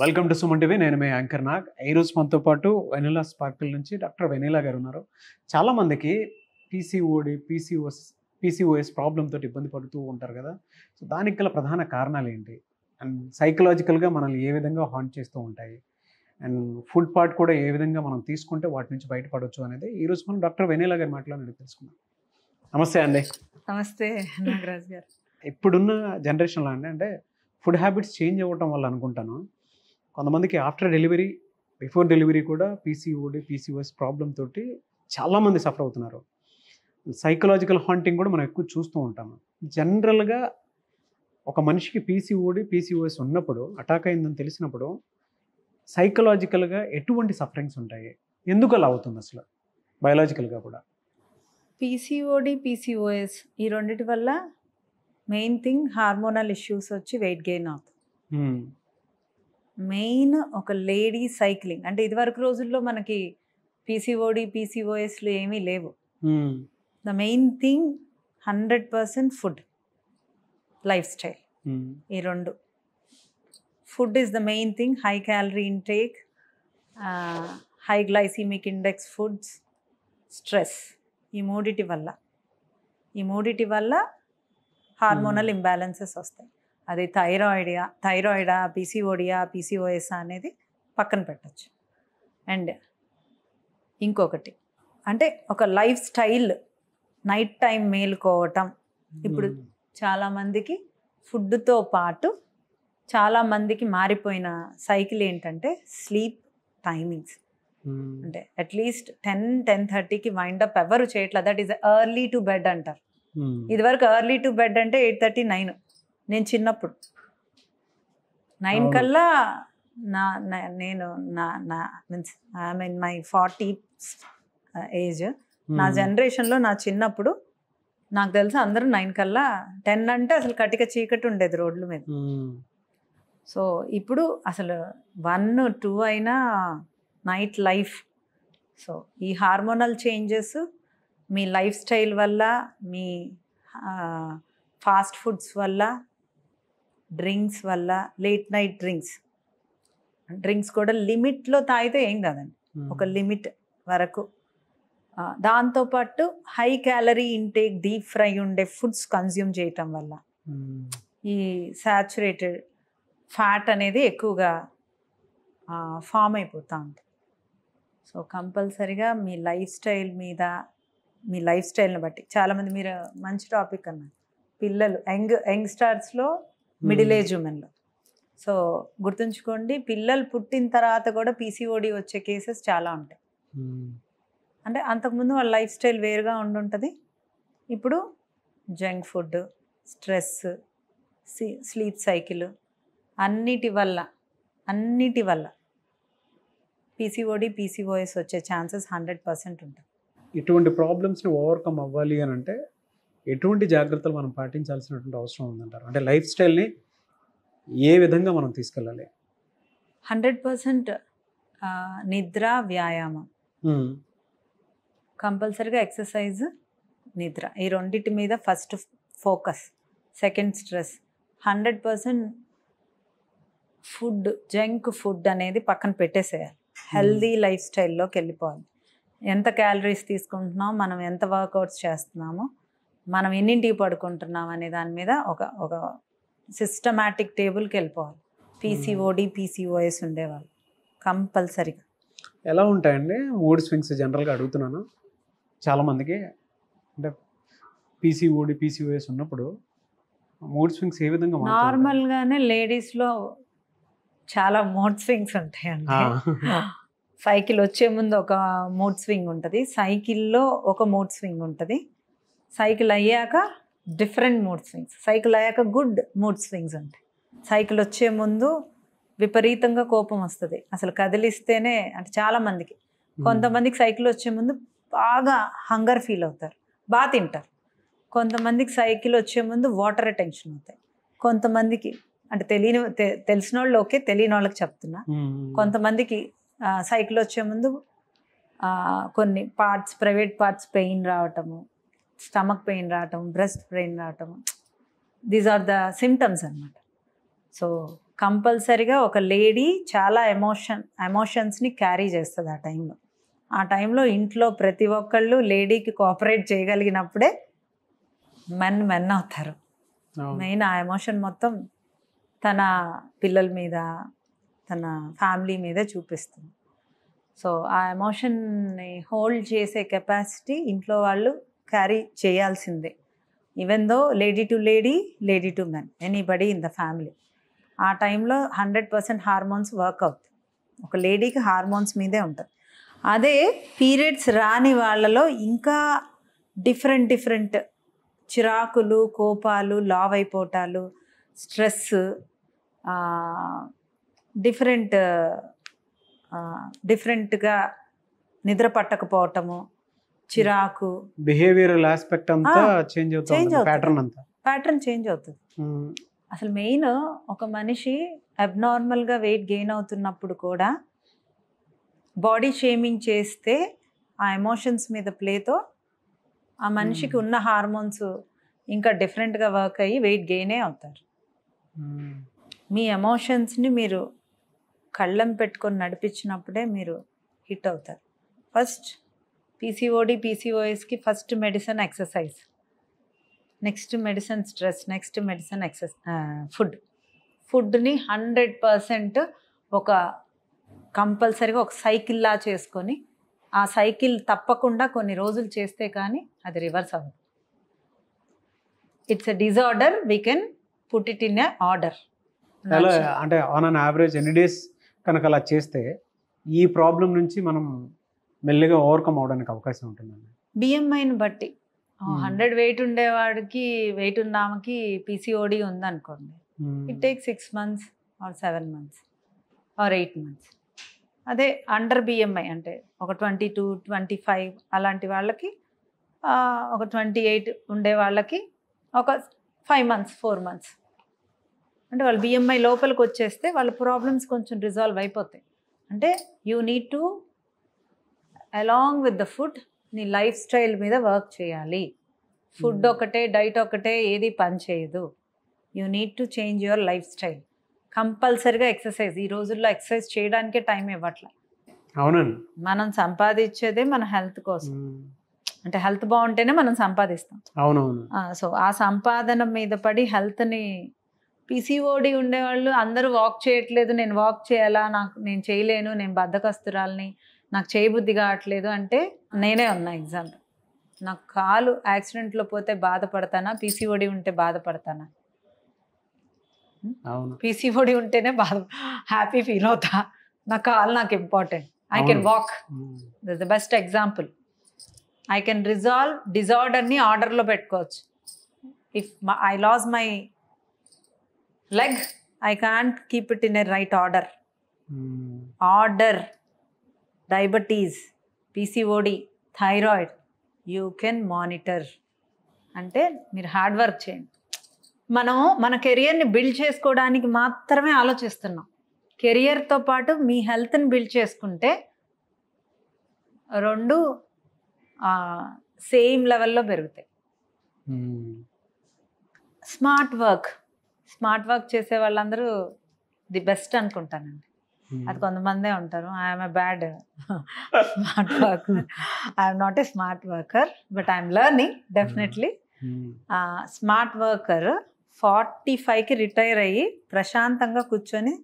Welcome to Suman TV నేను మీ anchor Nag ఈరోజు మనతో పాటు వెనీలా స్పార్కిల్ నుంచి డాక్టర్ వెనీలా గారు ఉన్నారు చాలామందికి పీసీఓడి పీసీఓఎస్ పీసీఓఎస్ తోటి ఇబ్బంది పడుతూ ఉంటారు కదా సో దానికి గల ప్రధాన కారణాలు ఏంటి అండ్ సైకలాజికల్గా మనల్ని ఏ విధంగా హాంట్ చేస్తూ ఉంటాయి అండ్ ఫుడ్ పార్ట్ కూడా ఏ విధంగా మనం తీసుకుంటే వాటి నుంచి బయటపడవచ్చు అనేది ఈరోజు మనం డాక్టర్ వెనీలా గారి మాట్లాడి తెలుసుకుందాం నమస్తే అండి నమస్తే నాగరాజ్ గారు ఇప్పుడున్న జనరేషన్లో అండి అంటే ఫుడ్ హ్యాబిట్స్ చేంజ్ అవ్వటం వల్ల అనుకుంటాను కొంతమందికి ఆఫ్టర్ డెలివరీ బిఫోర్ డెలివరీ కూడా పీసీఓడి పీసీఓఎస్ ప్రాబ్లం తోటి చాలామంది సఫర్ అవుతున్నారు సైకలాజికల్ హాంటింగ్ కూడా మనం ఎక్కువ చూస్తూ ఉంటాము జనరల్గా ఒక మనిషికి పీసీఓడి పీసీఓఎస్ ఉన్నప్పుడు అటాక్ అయిందని తెలిసినప్పుడు సైకలాజికల్గా ఎటువంటి సఫరింగ్స్ ఉంటాయి ఎందుకు అలా అవుతుంది అసలు బయలాజికల్గా కూడా పీసీఓడి పీసీఓఎస్ ఈ రెండింటి వల్ల మెయిన్ థింగ్ హార్మోనల్ ఇష్యూస్ వచ్చి వెయిట్ గెయిన్ అవుతుంది hmm. మెయిన్ ఒక లేడీ సైక్లింగ్ అంటే ఇదివరకు రోజుల్లో మనకి పీసీఓడి పీసీఓఎస్లు ఏమీ లేవు the main thing hundred percent food lifestyle ఈ రెండు food is the main thing high calorie intake high glycemic index foods stress ఈ మూడిటి వల్ల ఈ మూడిటి వల్ల హార్మోనల్ ఇంబ్యాలెన్సెస్ వస్తాయి అది థైరాయిడియా థైరాయిడా పీసీఓడియా పీసీఓఎస్ఆ అనేది పక్కన పెట్టచ్చు అండ్ ఇంకొకటి అంటే ఒక లైఫ్ స్టైల్ నైట్ టైం మేలుకోవటం ఇప్పుడు hmm. చాలామందికి ఫుడ్తో పాటు చాలామందికి మారిపోయిన సైకిల్ ఏంటంటే స్లీప్ టైమింగ్స్ hmm. అంటే అట్లీస్ట్ టెన్ టెన్ థర్టీకి వైండప్ ఎవరు చేయట్లేదు that is early to bed అంటారు hmm. ఇది వరకు ఎర్లీ టు బెడ్ అంటే ఎయిట్ థర్టీ నైన్ నేను చిన్నప్పుడు నైన్ కల్లా నా నేను నా నా means I mean my forty age నా జనరేషన్లో నా చిన్నప్పుడు నాకు తెలుసు అందరూ నైన్ కల్లా టెన్ అంటే అసలు కటిక చీకటి ఉండేది రోడ్ల మీద సో ఇప్పుడు అసలు వన్ టూ అయినా నైట్ లైఫ్ సో ఈ హార్మోనల్ చేంజెస్ మీ లైఫ్ స్టైల్ వల్ల మీ ఫాస్ట్ ఫుడ్స్ వల్ల డ్రింక్స్ వల్ల లేట్ నైట్ డ్రింక్స్ డ్రింక్స్ కూడా లిమిట్లో తాగితే ఏం కాదండి ఒక లిమిట్ వరకు దాంతోపాటు high calorie intake deep fry ఉండే ఫుడ్స్ కన్జ్యూమ్ చేయటం వల్ల ఈ శాచురేటెడ్ ఫ్యాట్ అనేది ఎక్కువగా ఫామ్ అయిపోతూ ఉంది సో కంపల్సరిగా మీ లైఫ్ స్టైల్ మీద మీ లైఫ్ స్టైల్ని బట్టి చాలామంది మీరు మంచి టాపిక్ అన్నారు పిల్లలు యంగ్ యంగ్స్టార్స్లో మిడిల్ ఏజ్ ఉమెన్లో సో గుర్తుంచుకోండి పిల్లలు పుట్టిన తర్వాత కూడా పీసీఓడి వచ్చే కేసెస్ చాలా ఉంటాయి hmm. అంటే అంతకుముందు వాళ్ళ లైఫ్ స్టైల్ వేరుగా ఉండుంటుంది ఇప్పుడు junk food stress sleep cycle అన్నిటి వల్ల అన్నిటి వల్ల పీసీఓడి పీసీఓఎస్ వచ్చే ఛాన్సెస్ హండ్రెడ్ పర్సెంట్ ఉంటుంది ఇటువంటి ప్రాబ్లమ్స్ని ఓవర్కమ్ అవ్వాలి అని అంటే ఎటువంటి జాగ్రత్తలు మనం పాటించాల్సినటువంటి అవసరం ఉందంటారు అంటే లైఫ్ స్టైల్ని ఏ విధంగా మనం తీసుకెళ్ళాలి హండ్రెడ్ పర్సెంట్ నిద్ర వ్యాయామం కంపల్సరీగా ఎక్సర్సైజ్ నిద్ర ఈ రెండింటి మీద first focus second stress hundred percent food junk food అనేది పక్కన పెట్టేసేయాలి హెల్దీ లైఫ్ స్టైల్లోకి వెళ్ళిపోవాలి ఎంత క్యాలరీస్ తీసుకుంటున్నాం మనం ఎంత వర్కౌట్స్ చేస్తున్నామో మనం ఎన్నింటికి పడుకుంటున్నాం అనే దాని మీద ఒక ఒక సిస్టమాటిక్ టేబుల్కి వెళ్ళిపోవాలి పీసీఓడి పీసీఓఎస్ ఉండేవాళ్ళు కంపల్సరీగా ఎలా ఉంటాయండి మూడు స్వింగ్స్ జనరల్గా అడుగుతున్నాను చాలామందికి అంటే పీసీఓడి పీసీఓఎస్ ఉన్నప్పుడు మూడ్ స్వింగ్స్ ఏ విధంగా నార్మల్గానే లేడీస్లో చాలా మూడ్ స్వింగ్స్ ఉంటాయండి సైకిల్ వచ్చే ముందు ఒక మూడ్ స్వింగ్ ఉంటుంది సైకిల్లో ఒక మూడ్ స్వింగ్ ఉంటుంది సైకిల్ అయ్యాక డిఫరెంట్ మూడ్ స్వింగ్స్ సైకిల్ అయ్యాక గుడ్ మూడ్ స్వింగ్స్ ఉంటాయి సైకిల్ వచ్చే ముందు విపరీతంగా కోపం వస్తుంది అసలు కదిలిస్తేనే అంటే చాలామందికి కొంతమందికి సైకిల్ వచ్చే ముందు బాగా హంగర్ ఫీల్ అవుతారు బాగా తింటారు కొంతమందికి సైకిల్ వచ్చే ముందు వాటర్ అటెన్షన్ అవుతాయి కొంతమందికి అంటే తెలియని తెలిసిన వాళ్ళు ఓకే తెలియని వాళ్ళకి చెప్తున్నా కొంతమందికి సైకిల్ వచ్చే ముందు కొన్ని పార్ట్స్ ప్రైవేట్ పార్ట్స్ పెయిన్ రావటము స్టమక్ పెయిన్ రావటం బ్రెస్ట్ పెయిన్ రావటం దీస్ ఆర్ ద సిమ్టమ్స్ అనమాట సో కంపల్సరిగా ఒక లేడీ చాలా ఎమోషన్ ఎమోషన్స్ని క్యారీ చేస్తుంది ఆ టైంలో ఆ టైంలో ఇంట్లో ప్రతి ఒక్కళ్ళు లేడీకి కోఆపరేట్ చేయగలిగినప్పుడే మెన్ మెన్ అవుతారు మెయిన్ ఆ ఎమోషన్ మొత్తం తన పిల్లల మీద తన ఫ్యామిలీ మీద చూపిస్తుంది సో ఆ ఎమోషన్ని హోల్డ్ చేసే కెపాసిటీ ఇంట్లో వాళ్ళు క్యారీ చేయాల్సిందే even though lady to lady lady to men buddy in the family ఆ టైంలో హండ్రెడ్ పర్సెంట్ హార్మోన్స్ వర్క్ ఒక లేడీకి హార్మోన్స్ మీదే ఉంటుంది అదే పీరియడ్స్ రాని వాళ్ళలో ఇంకా డిఫరెంట్ డిఫరెంట్ చిరాకులు కోపాలు లావ్ అయిపోవటాలు స్ట్రెస్ డిఫరెంట్ డిఫరెంట్గా నిద్ర పట్టకపోవటము చిరాకు బిహేవియరల్ ఆస్పెక్ట్ అంతా చేంజ్ అవుతుంది ప్యాటర్న్ అంతా ప్యాటర్న్ చేంజ్ అవుతుంది అసలు మెయిన్ ఒక మనిషి అబ్నార్మల్గా వెయిట్ గెయిన్ అవుతున్నప్పుడు కూడా బాడీ షేమింగ్ చేస్తే ఆ ఎమోషన్స్ మీద ప్లేతో ఆ మనిషికి ఉన్న హార్మోన్స్ ఇంకా డిఫరెంట్గా వర్క్ అయ్యి వెయిట్ గెయినే అవుతారు మీ ఎమోషన్స్ని మీరు కళ్ళం పెట్టుకొని నడిపించినప్పుడే మీరు హిట్ అవుతారు ఫస్ట్ పీసీఓడి పీసీఓఎస్కి first medicine exercise next medicine stress next medicine exercise food ఫుడ్ని హండ్రెడ్ పర్సెంట్ ఒక కంపల్సరీగా ఒక సైకిల్లా చేసుకొని ఆ సైకిల్ తప్పకుండా కొన్ని రోజులు చేస్తే కానీ అది రివర్స్ అవ్వదు it's a disorder we can put it in a order అంటే ఆన్ అన్ యావరేజ్ ఎన్ని డేస్ కనుక అలా చేస్తే ఈ ప్రాబ్లం నుంచి మనం మెల్లగా ఓవర్కమ్ అవడానికి అవకాశం ఉంటుందండి బిఎంఐని బట్టి హండ్రెడ్ వెయిట్ hmm. ఉండేవాడికి వెయిట్ ఉన్నామకి ఆమెకి పీసీఓడి ఉందనుకోండి it take six months or seven months or eight months అదే అండర్ బిఎంఐ అంటే ఒక ట్వంటీ టూ ట్వంటీ ఫైవ్ అలాంటి వాళ్ళకి ఒక ట్వంటీ ఎయిట్ ఉండే వాళ్ళకి ఒక ఫైవ్ మంత్స్ ఫోర్ మంత్స్ అంటే వాళ్ళు బిఎంఐ లోపలికి వచ్చేస్తే వాళ్ళ ప్రాబ్లమ్స్ కొంచెం రిజాల్వ్ అయిపోతాయి అంటే you need to along with the food నీ లైఫ్ స్టైల్ మీద వర్క్ చేయాలి ఫుడ్ hmm. ఒకటే డైట్ ఒకటే ఏది పని చేయదు you need to change your lifestyle కంపల్సరిగా ఎక్సర్సైజ్ ఈ రోజుల్లో ఎక్సర్సైజ్ చేయడానికే టైం ఇవ్వట్లే అవునండి మనం సంపాదించేదే మన హెల్త్ కోసం hmm. అంటే హెల్త్ బాగుంటేనే మనం సంపాదిస్తాం అవునవును సో ఆ సంపాదన మీద పడి హెల్త్ని పిసిఓడి ఉండేవాళ్ళు అందరూ వాక్ చేయట్లేదు నేను వాక్ చేయాలా నాకు నేను చేయలేను నేను బద్దకస్తురాలని నాకు చేయబుద్ధి కావట్లేదు అంటే నేనే ఉన్నా ఎగ్జాంపుల్ నాకు కాలు యాక్సిడెంట్లో పోతే బాధపడతానా పీసీఓడి ఉంటే బాధపడతానా పీసీఓడి ఉంటేనే బాధ హ్యాపీ ఫీల్ అవుతా నా కాలు నాకు important I can walk the best example I can resolve డిజార్డర్ని ఆర్డర్లో పెట్టుకోవచ్చు if I lose my leg I can't keep it in a right order order diabetes PCOD thyroid you can monitor అంటే మీరు hard work చేయండి మనం మన కెరియర్ని build చేసుకోవడానికి మాత్రమే ఆలోచిస్తున్నాం కెరియర్తో పాటు మీ హెల్త్ని బిల్డ్ చేసుకుంటే రెండు సేమ్ లెవెల్లో పెరుగుతాయి స్మార్ట్ వర్క్ స్మార్ట్ వర్క్ చేసే వాళ్ళందరూ ది బెస్ట్ అనుకుంటానండి Hmm. అది కొంతమందే ఉంటారు I'm a bad smart worker I'm not a smart worker but I'm learning definitely smart worker forty ఫైవ్కి రిటైర్ అయ్యి ప్రశాంతంగా కూర్చొని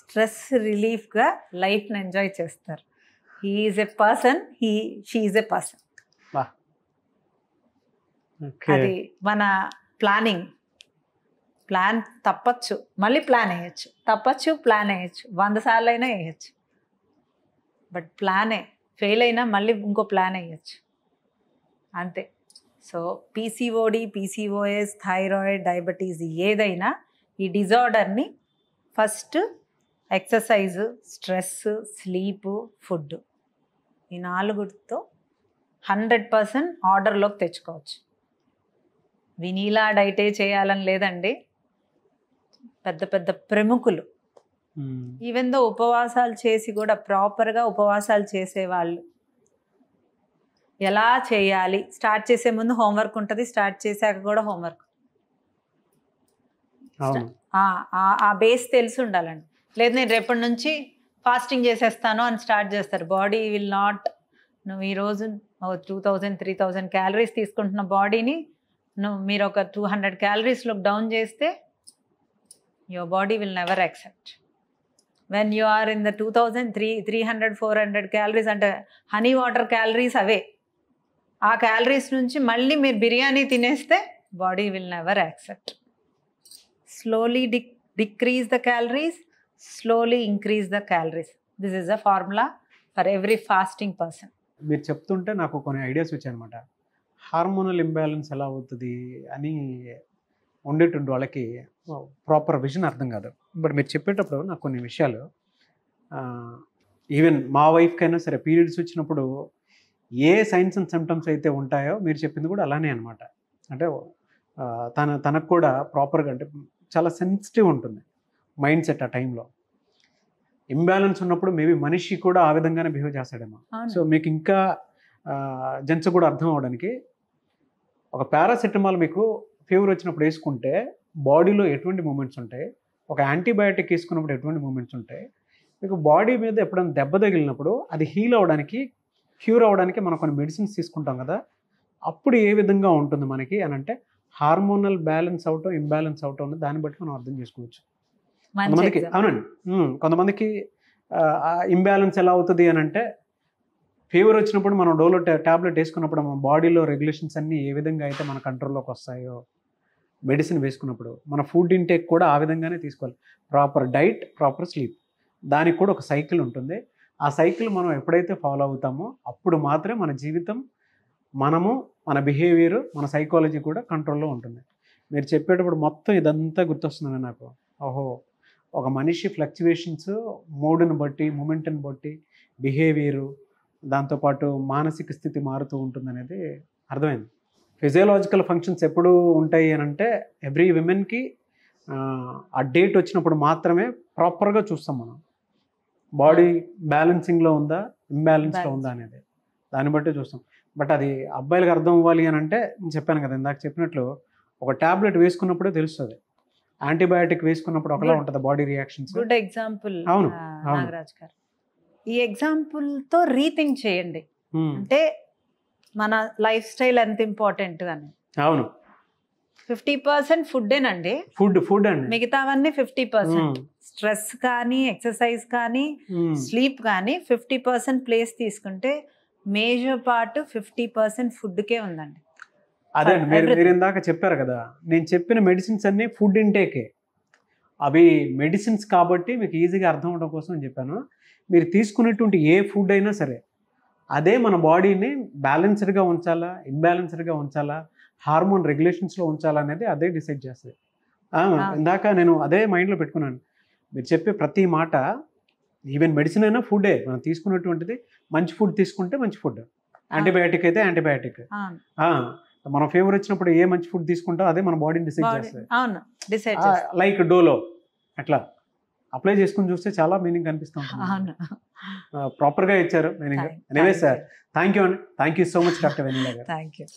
స్ట్రెస్ రిలీఫ్గా లైఫ్ని ఎంజాయ్ చేస్తారు he's a person he she's a person అది మన ప్లానింగ్ ప్లాన్ తప్పచ్చు మళ్ళీ ప్లాన్ వేయచ్చు తప్పచ్చు ప్లాన్ వేయచ్చు వంద సార్లు అయినా వేయచ్చు బట్ ప్లానే ఫెయిల్ అయినా మళ్ళీ ఇంకో ప్లాన్ వేయచ్చు అంతే so PCOD PCOS thyroid diabetes ఏదైనా ఈ డిజార్డర్ని first exercise stress sleep food ఈ నాలుగుతో హండ్రెడ్ పర్సెంట్ ఆర్డర్లోకి తెచ్చుకోవచ్చు వినీలా డైటే చేయాలని లేదండి పెద్ద పెద్ద ప్రముఖులు ఈవెన్ దో ఉపవాసాలు చేసి కూడా ప్రాపర్గా ఉపవాసాలు చేసేవాళ్ళు ఎలా చేయాలి స్టార్ట్ చేసే ముందు హోంవర్క్ ఉంటుంది స్టార్ట్ చేశాక కూడా హోంవర్క్ ఆ బేస్ తెలిసి ఉండాలండి లేదు నేను రేపటి నుంచి ఫాస్టింగ్ చేసేస్తాను అని స్టార్ట్ చేస్తారు బాడీ విల్ నాట్ నువ్వు ఈరోజు two thousand three thousand calories తీసుకుంటున్న బాడీని నువ్వు మీరు ఒక టూ హండ్రెడ్ క్యాలరీస్లో డౌన్ చేస్తే body will never accept when will are in the two are three three hundred four hundred calories అంటే హనీ వాటర్ క్యాలరీస్ అవే ఆ క్యాలరీస్ నుంచి మళ్ళీ మీరు బిర్యానీ తినేస్తే body will never accept slowly dec decrease the calories slowly increase the calories this is a formula for every fasting person మీరు చెప్తుంటే నాకు కొన్ని ఐడియాస్ వచ్చాయన్నమాట హార్మోనల్ ఇంబ్యాలెన్స్ ఎలా అవుతుంది అని ఉండేటువంటి వాళ్ళకి ప్రాపర్ విజన్ అర్థం కాదు బట్ మీరు చెప్పేటప్పుడు నాకు కొన్ని విషయాలు ఈవెన్ మా వైఫ్కైనా సరే పీరియడ్స్ వచ్చినప్పుడు ఏ సైన్స్ అండ్ సిమ్టమ్స్ అయితే ఉంటాయో మీరు చెప్పింది కూడా అలానే అనమాట అంటే తన తనకు కూడా ప్రాపర్గా అంటే చాలా సెన్సిటివ్ ఉంటుంది మైండ్ సెట్ ఆ టైంలో ఇంబ్యాలెన్స్ ఉన్నప్పుడు మేబీ మనిషి కూడా ఆ విధంగానే బిహేవ్ చేస్తాడేమో సో మీకు ఇంకా జెంట్స్ కూడా అర్థం అవడానికి ఒక పారాసెటమాల్ మీకు ఫీవర్ వచ్చినప్పుడు వేసుకుంటే బాడీలో ఎటువంటి మూమెంట్స్ ఉంటాయి ఒక యాంటీబయాటిక్ వేసుకున్నప్పుడు ఎటువంటి మూమెంట్స్ ఉంటాయి మీకు బాడీ మీద ఎప్పుడైనా దెబ్బ తగిలినప్పుడు అది హీల్ అవ్వడానికి క్యూర్ అవ్వడానికి మనం కొన్ని మెడిసిన్స్ తీసుకుంటాం కదా అప్పుడు ఏ విధంగా ఉంటుంది మనకి అని అంటే హార్మోనల్ బ్యాలెన్స్ అవటం ఇంబ్యాలెన్స్ అవటం అనేది దాన్ని బట్టి మనం అర్థం చేసుకోవచ్చు కొంతమందికి అవునండి కొంతమందికి ఇంబ్యాలెన్స్ ఎలా అవుతుంది అని అంటే ఫీవర్ వచ్చినప్పుడు మనం డోలో ట్యాబ్లెట్ వేసుకున్నప్పుడు మన బాడీలో రెగ్యులేషన్స్ అన్నీ ఏ విధంగా అయితే మన కంట్రోల్లోకి వస్తాయో మెడిసిన్ వేసుకున్నప్పుడు మన ఫుడ్ ఇంటేక్ కూడా ఆ విధంగానే తీసుకోవాలి ప్రాపర్ డైట్ ప్రాపర్ స్లీప్ దానికి కూడా ఒక సైకిల్ ఉంటుంది ఆ సైకిల్ మనం ఎప్పుడైతే ఫాలో అవుతామో అప్పుడు మాత్రమే మన జీవితం మనము మన బిహేవియర్ మన సైకాలజీ కూడా కంట్రోల్లో ఉంటుంది మీరు చెప్పేటప్పుడు మొత్తం ఇదంతా గుర్తొస్తుంది నాకు ఓహో ఒక మనిషి ఫ్లక్చువేషన్స్ మూడుని బట్టి మూమెంట్ని బట్టి బిహేవియరు దాంతోపాటు మానసిక స్థితి మారుతూ ఉంటుంది అనేది అర్థమైంది ఫిజియోలాజికల్ ఫంక్షన్స్ ఎప్పుడు ఉంటాయి అని అంటే ఎవ్రీ విమెన్కి ఆ డేట్ వచ్చినప్పుడు మాత్రమే ప్రాపర్గా చూస్తాం మనం బాడీ బ్యాలెన్సింగ్లో ఉందా ఇంబ్యాలెన్స్లో ఉందా అనేది దాన్ని బట్టి చూస్తాం బట్ అది అబ్బాయిలకు అర్థం అవ్వాలి అని అంటే చెప్పాను కదా ఇందాక చెప్పినట్లు ఒక ట్యాబ్లెట్ వేసుకున్నప్పుడే తెలుస్తుంది యాంటీబయాటిక్ వేసుకున్నప్పుడు ఒకలా ఉంటుంది బాడీ రియాక్షన్స్ గుడ్ ఎగ్జాంపుల్ అవును అవును గారు ఈ ఎగ్జాంపుల్తో రీథింక్ చేయండి అంటే మన లైఫ్ స్టైల్ ఎంత ఇంపార్టెంట్ అని అవును ఫిఫ్టీ పర్సెంట్ ఫుడ్ ఫుడ్డేనండి ఫుడ్ ఫుడ్ అండి మిగతావన్నీ ఫిఫ్టీ పర్సెంట్ స్ట్రెస్ కానీ ఎక్సర్సైజ్ కానీ స్లీప్ కానీ ఫిఫ్టీ పర్సెంట్ ప్లేస్ తీసుకుంటే మేజర్ పార్ట్ ఫిఫ్టీ పర్సెంట్ ఫుడ్కే ఉందండి అదే మీరు ఇందాక చెప్పారు కదా నేను చెప్పిన మెడిసిన్స్ అన్ని ఫుడ్ ఇంటేకే అవి మెడిసిన్స్ కాబట్టి మీకు ఈజీగా అర్థం అవడం కోసం అని చెప్పాను మీరు తీసుకునేటువంటి ఏ ఫుడ్ అయినా సరే అదే మన బాడీని బ్యాలెన్స్డ్గా ఉంచాలా ఇంబ్యాలెన్స్డ్గా ఉంచాలా హార్మోన్ రెగ్యులేషన్స్లో ఉంచాలా అనేది అదే డిసైడ్ చేస్తుంది ఇందాక నేను అదే మైండ్లో పెట్టుకున్నాను మీరు చెప్పే ప్రతి మాట ఈవెన్ మెడిసిన్ అయినా ఫుడే మనం తీసుకున్నటువంటిది మంచి ఫుడ్ తీసుకుంటే మంచి ఫుడ్ యాంటీబయాటిక్ అయితే యాంటీబయాటిక్ మనం ఫేవర్ వచ్చినప్పుడు ఏ మంచి ఫుడ్ తీసుకుంటా అదే మన బాడీని డిసైడ్ చేస్తుంది లైక్ డోలో అట్లా అప్లై చేసుకుని చూస్తే చాలా మీనింగ్ కనిపిస్తాం ప్రాపర్గా ఇచ్చారు మీనింగ్ అనేవే సార్ థ్యాంక్ యూ అండి thank you so much doctor Vennela thank you